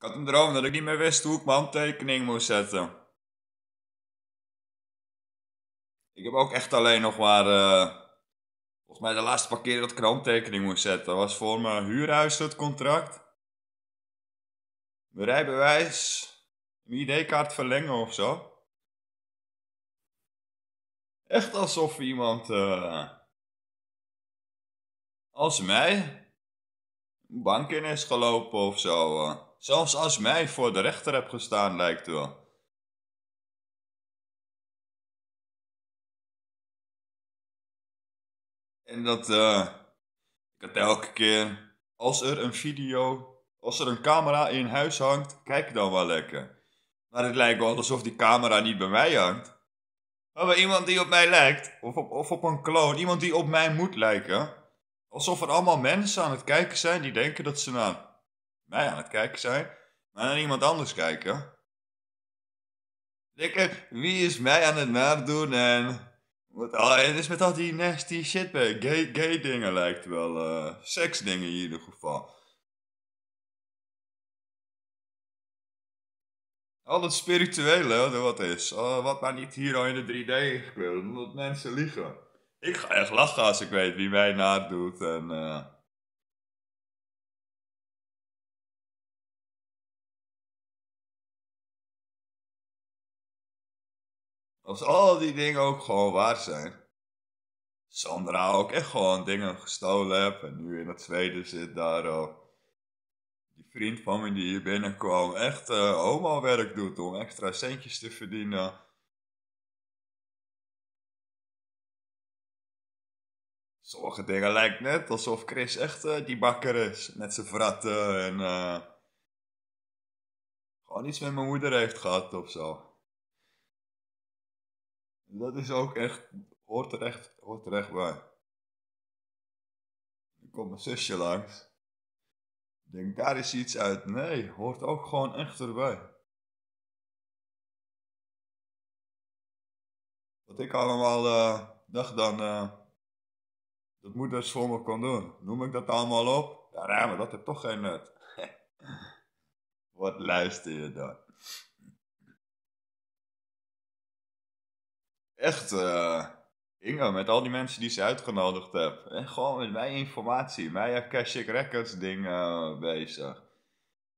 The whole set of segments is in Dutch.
Ik had een droom dat ik niet meer wist hoe ik mijn handtekening moest zetten. Ik heb ook echt alleen nog maar. Eh, volgens mij de laatste paar keer dat ik handtekening moest zetten. was voor mijn huurhuis het contract. Mijn rijbewijs. Mijn ID-kaart verlengen of zo. Echt alsof iemand. Eh, als mij. Een bank in is gelopen of zo. Eh. Zelfs als mij voor de rechter heb gestaan, lijkt wel. En dat, uh, ik had elke keer, als er een video, als er een camera in huis hangt, kijk dan wel lekker. Maar het lijkt wel alsof die camera niet bij mij hangt. Maar bij iemand die op mij lijkt, of op, of op een kloon, iemand die op mij moet lijken. Alsof er allemaal mensen aan het kijken zijn die denken dat ze naar mij aan het kijken zijn, maar naar iemand anders kijken. Lekker, wie is mij aan het nadoen en... Wat, oh, het is met al die nasty shit bij. Gay, gay dingen lijkt wel. Uh, dingen in ieder geval. Al het spirituele, wat is. Oh, wat maar niet hier al in de 3D gekleurd, omdat mensen liegen. Ik ga echt lachen als ik weet wie mij nadoet en... Eh, Als al die dingen ook gewoon waar zijn. Sandra ook echt gewoon dingen gestolen heb en nu in het tweede zit daar ook. Die vriend van me die hier binnenkwam echt uh, homo-werk doet om extra centjes te verdienen. Sommige dingen lijkt net alsof Chris echt eh, die bakker is. Met zijn vratten en... Uh, gewoon iets met mijn moeder heeft gehad of zo. Dat is ook echt, hoort er echt, hoort er echt bij. Er komt mijn zusje langs. denk, daar is iets uit. Nee, hoort ook gewoon echt erbij. Wat ik allemaal eh, dacht dan, uh, dat moet voor me kon doen. Noem ik dat allemaal op? Ja, maar dat heeft toch geen nut. Wat luister je dan? echt uh, eh, Inge, met al die mensen die ze uitgenodigd heb. En gewoon met mijn informatie, mijn Akashic Records ding eh, bezig.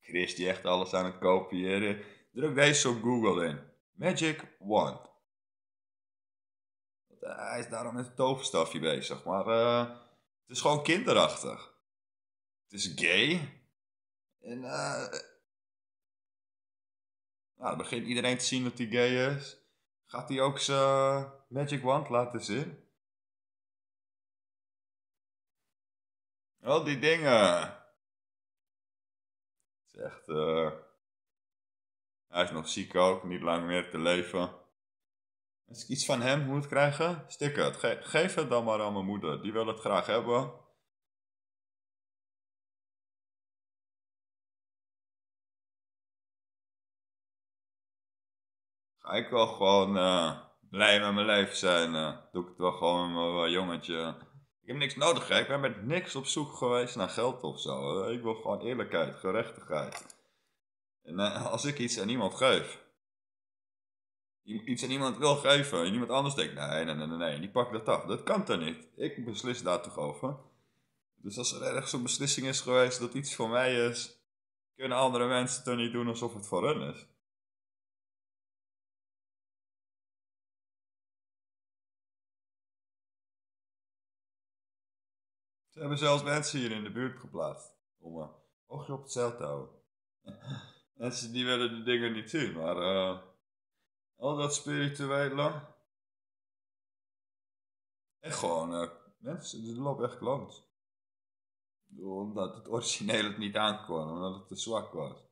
Chris die echt alles aan het kopiëren. Druk deze op Google in. Magic Wand. Hij is daarom met een toverstafje bezig, maar eh, het is gewoon kinderachtig. Het is gay. En nou, dan begint iedereen te zien dat hij gay is. Gaat hij ook zijn eh, Magic Wand laten zien? Al die dingen. Het is echt. Eh, hij is nog ziek ook, niet lang meer te leven. Als ik iets van hem moet krijgen, stik het. geef het dan maar aan mijn moeder. Die wil het graag hebben. ga ik wel gewoon eh, blij met mijn leven zijn. Eh, doe ik het wel gewoon met mijn eh, jongetje. Ik heb niks nodig, hè? ik ben met niks op zoek geweest naar geld of zo. Ik wil gewoon eerlijkheid, gerechtigheid. En als ik iets aan iemand geef, iets aan iemand wil geven en iemand anders denkt, nee, nee, nee, nee, die pakt dat af. Dat kan toch niet? Ik beslis daar toch over. Dus als er ergens een beslissing is geweest dat iets voor mij is, kunnen andere mensen toch niet doen alsof het voor hun is. Ze hebben zelfs mensen hier in de buurt geplaatst. Om een eh, oogje op het zeil te houden. mensen die willen de dingen niet zien, maar eh, al dat spirituele. Echt gewoon, eh, mensen, er loopt echt langs. Omdat het origineel het niet aankwam, omdat het te zwak was.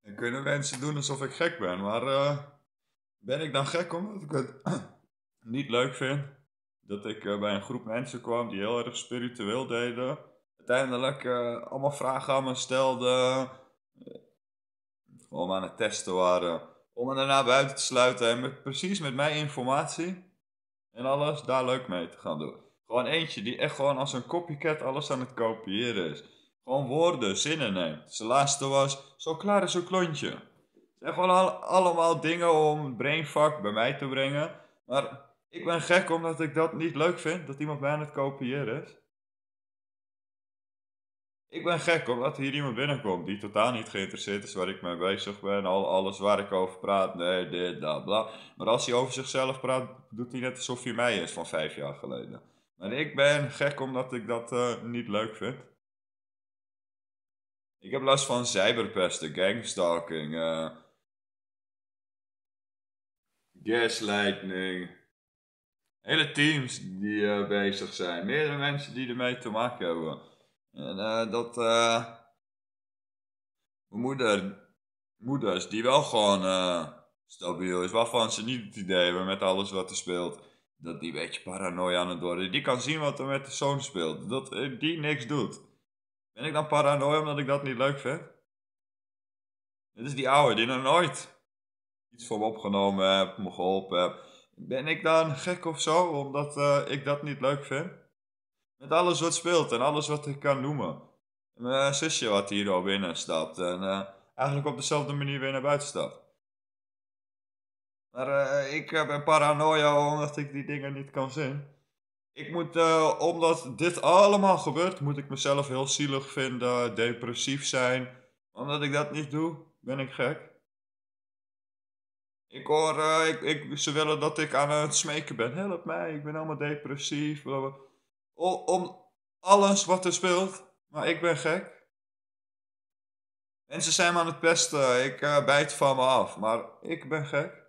En kunnen mensen doen alsof ik gek ben, maar ben ik dan gek omdat ik het niet leuk vind? Dat ik eh, bij een groep mensen kwam die heel erg spiritueel deden. Uiteindelijk eh, allemaal vragen aan me stelden. Eh, om aan het testen waren. Om me daarna buiten te sluiten en met, precies met mijn informatie en alles daar leuk mee te gaan doen. Gewoon eentje die echt gewoon als een copycat alles aan het kopiëren is. Gewoon woorden, zinnen neemt. Zijn laatste was, zo klaar is een klontje zijn gewoon allemaal dingen om brainfuck bij mij te brengen. Maar ik ben gek omdat ik dat niet leuk vind, dat iemand mij aan het kopiëren is. Ik ben gek omdat hier iemand binnenkomt die totaal niet geïnteresseerd is waar ik mee bezig ben. Al alles waar ik over praat, nee, dit, dat, bla. Maar als hij over zichzelf praat, doet hij net alsof hij mij is van vijf jaar geleden. Maar ik ben gek omdat ik dat eh, niet leuk vind. Ik heb last van cyberpesten, gangstalking, eh, Lightning. Hele teams die eh, bezig zijn. Meerdere mensen die ermee te maken hebben. En eh, dat... Uh, moeder, moeders die wel gewoon stabiel is. Waarvan ze niet het idee hebben met alles wat er speelt. Dat die een beetje paranoia aan het worden. Die kan zien wat er met de zoon speelt. Dat die niks doet. Ben ik dan paranoia omdat ik dat niet leuk vind? Dit is die oude die nog nooit iets voor me opgenomen heb, me geholpen Ben ik dan gek of zo, omdat eh, ik dat niet leuk vind? Met alles wat speelt en alles wat ik kan noemen. Mijn zusje wat hier al binnen stapt en eh, eigenlijk op dezelfde manier weer naar buiten stapt. Maar uh, ik ben paranoia omdat ik die dingen niet kan zien. Ik moet, omdat dit allemaal gebeurt, moet ik mezelf heel zielig vinden, depressief zijn. Omdat ik dat niet doe, ben ik gek. Ik hoor, eh, ik, ik, ze willen dat ik aan het smeken ben. Help mij, ik ben allemaal depressief. om alles wat er speelt. Maar ik ben gek. mensen zijn me aan het pesten. Ik eh, bijt van me af. Maar ik ben gek.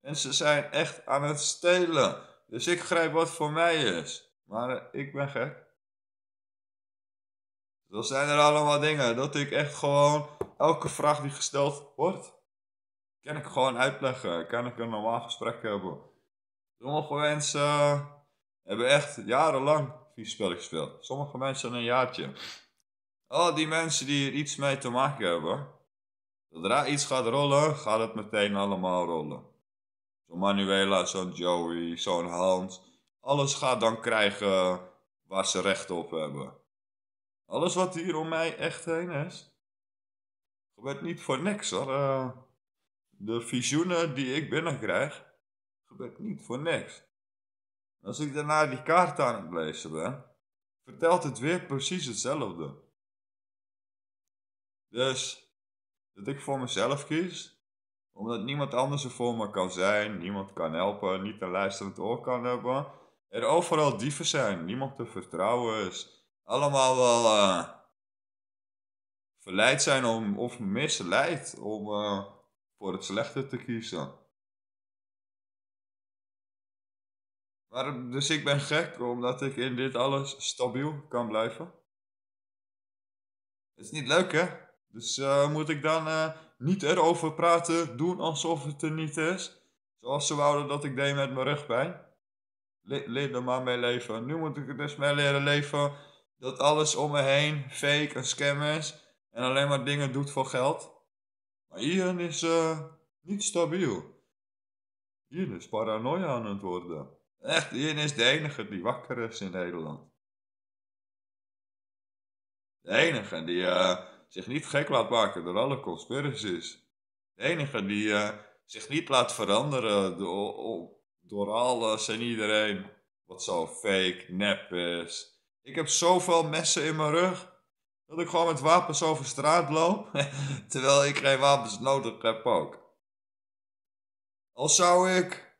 En ze zijn echt aan het stelen. Dus ik grijp wat voor mij is. Maar eh, ik ben gek. Dan zijn er allemaal dingen dat ik echt gewoon elke vraag die gesteld wordt kan ik gewoon uitleggen. Kan ik een normaal gesprek hebben. Sommige mensen hebben echt jarenlang spel gespeeld. Sommige mensen een jaartje. Al die mensen die hier iets mee te maken hebben. Zodra iets gaat rollen, gaat het meteen allemaal rollen. Zo'n Manuela, zo'n Joey, zo'n Hans. Alles gaat dan krijgen waar ze recht op hebben. Alles wat hier om mij echt heen is, gebeurt niet voor niks hoor. Eh, de visioenen die ik binnenkrijg, gebeurt niet voor niks. Als ik daarna die kaart aan het lezen ben, vertelt het weer precies hetzelfde. Dus dat ik voor mezelf kies, omdat niemand anders er voor me kan zijn, niemand kan helpen, niet een luisterend oor kan hebben, er overal dieven zijn, niemand te vertrouwen is, allemaal wel eh, verleid zijn om, of misleid om. Eh, voor het slechte te kiezen. dus ik ben gek omdat ik in dit alles stabiel kan blijven. Het is niet leuk hè? Dus eh, moet ik dan eh, niet erover praten, doen alsof het er niet is? Zoals ze wouden dat ik deed met mijn rugpijn. leer er maar mee leven. Nu moet ik er dus mee leren leven dat alles om me heen fake en scam is. En alleen maar dingen doet voor geld. Maar hier is eh, niet stabiel. Hier is paranoia aan het worden. Echt, hier is de enige die wakker is in Nederland. De enige die eh, zich niet gek laat maken door alle conspiracies. De enige die eh, zich niet laat veranderen door, door alles en iedereen. Wat zo fake, nep is. Ik heb zoveel messen in mijn rug. Dat ik gewoon met wapens over straat loop, terwijl ik geen wapens nodig heb ook. Al zou ik.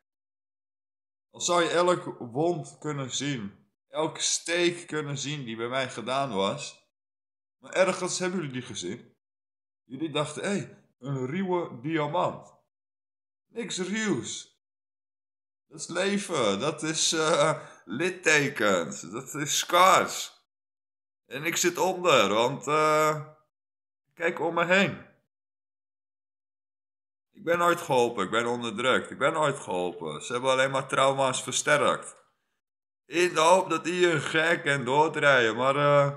Al zou je elk wond kunnen zien, elke steek kunnen zien die bij mij gedaan was. Maar ergens hebben jullie die gezien. Jullie dachten, hé, hey, een ruwe diamant. Niks ruws. Dat is leven, dat is eh, littekens, dat is scars. En ik zit onder, want eh, kijk om me heen. Ik ben nooit geholpen, ik ben onderdrukt, ik ben nooit geholpen. Ze hebben alleen maar trauma's versterkt. In de hoop dat die een gek en doordraaien, maar eh,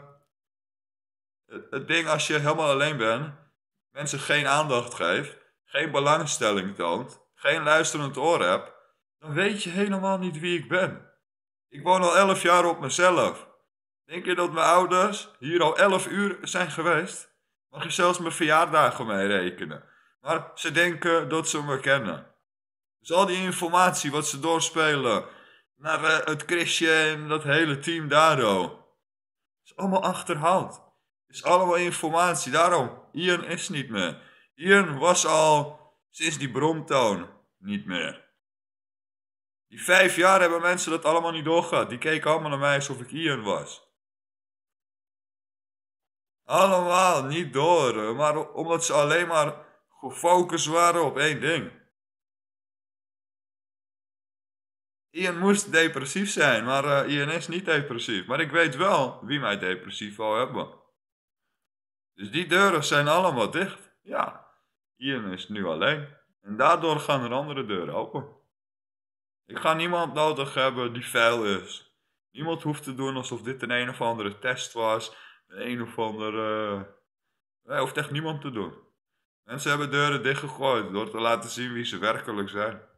het, het ding als je helemaal alleen bent, mensen geen aandacht geeft, geen belangstelling toont, geen luisterend oor hebt, dan weet je helemaal niet wie ik ben. Ik woon al elf jaar op mezelf. Denk je dat mijn ouders hier al 11 uur zijn geweest? Mag je zelfs mijn verjaardagen mee rekenen. Maar ze denken dat ze me kennen. Dus al die informatie wat ze doorspelen naar eh, het Christje en dat hele team daardoor. Is allemaal achterhaald. Is allemaal informatie. Daarom, Ian is niet meer. Ian was al sinds die bromtoon niet meer. Die vijf jaar hebben mensen dat allemaal niet doorgehad. Die keken allemaal naar mij alsof ik Ian was allemaal niet door, maar omdat ze alleen maar gefocust waren op één ding. Ian moest depressief zijn, maar uh, Ian is niet depressief. Maar ik weet wel wie mij depressief wil hebben. Dus die deuren zijn allemaal dicht. Ja, Ian is nu alleen. En daardoor gaan er andere deuren open. Ik ga niemand nodig hebben die vuil is. Niemand hoeft te doen alsof dit een een of andere test was een of ander. Eh, hij hoeft echt niemand te doen. Mensen hebben deuren dichtgegooid door te laten zien wie ze werkelijk zijn.